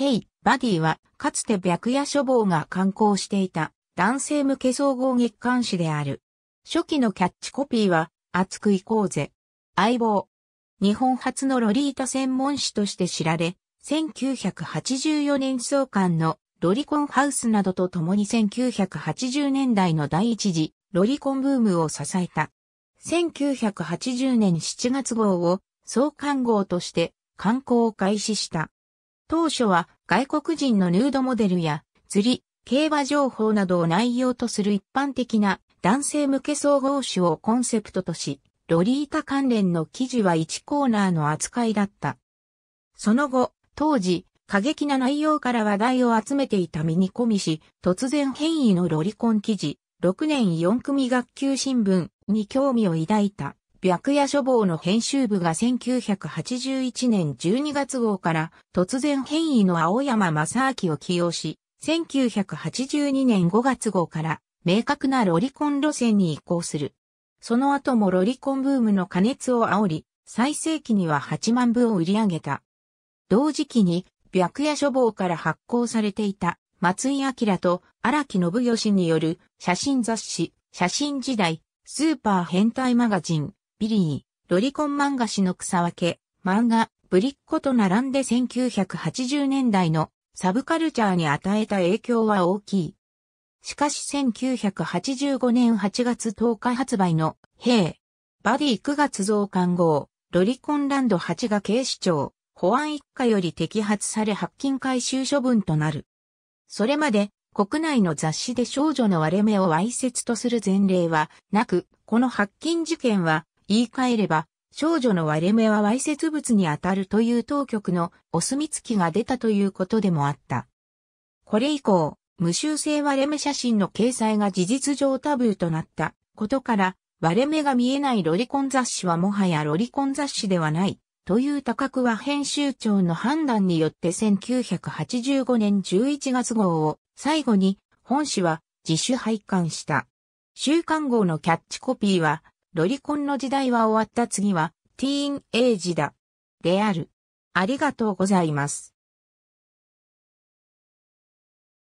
ヘイ、バディは、かつて白夜処方が刊行していた、男性向け総合月刊誌である。初期のキャッチコピーは、熱く行こうぜ。相棒。日本初のロリータ専門誌として知られ、1984年創刊のロリコンハウスなどと共に1980年代の第一次ロリコンブームを支えた。1980年7月号を創刊号として刊行を開始した。当初は外国人のヌードモデルや釣り、競馬情報などを内容とする一般的な男性向け総合誌をコンセプトとし、ロリータ関連の記事は1コーナーの扱いだった。その後、当時、過激な内容から話題を集めていたミニコミ誌、突然変異のロリコン記事、6年4組学級新聞に興味を抱いた。白夜書房の編集部が1981年12月号から突然変異の青山正明を起用し、1982年5月号から明確なロリコン路線に移行する。その後もロリコンブームの加熱を煽り、最盛期には8万部を売り上げた。同時期に、白夜書房から発行されていた、松井明と荒木信義による写真雑誌、写真時代、スーパー変態マガジン、ビリー、ロリコン漫画誌の草分け、漫画、ブリッコと並んで1980年代のサブカルチャーに与えた影響は大きい。しかし1985年8月10日発売の、ヘイ、バディ9月増刊号、ロリコンランド8が警視庁、保安一課より摘発され発禁回収処分となる。それまで、国内の雑誌で少女の割れ目をわいせつとする前例はなく、この発禁事件は言い換えれば、少女の割れ目はわいせつ物にあたるという当局のお墨付きが出たということでもあった。これ以降、無修正割れ目写真の掲載が事実上タブーとなったことから、割れ目が見えないロリコン雑誌はもはやロリコン雑誌ではない、という多角は編集長の判断によって1985年11月号を最後に本誌は自主廃刊した。週刊号のキャッチコピーはロリコンの時代は終わった次は、ティーンエイジだ。である。ありがとうございます。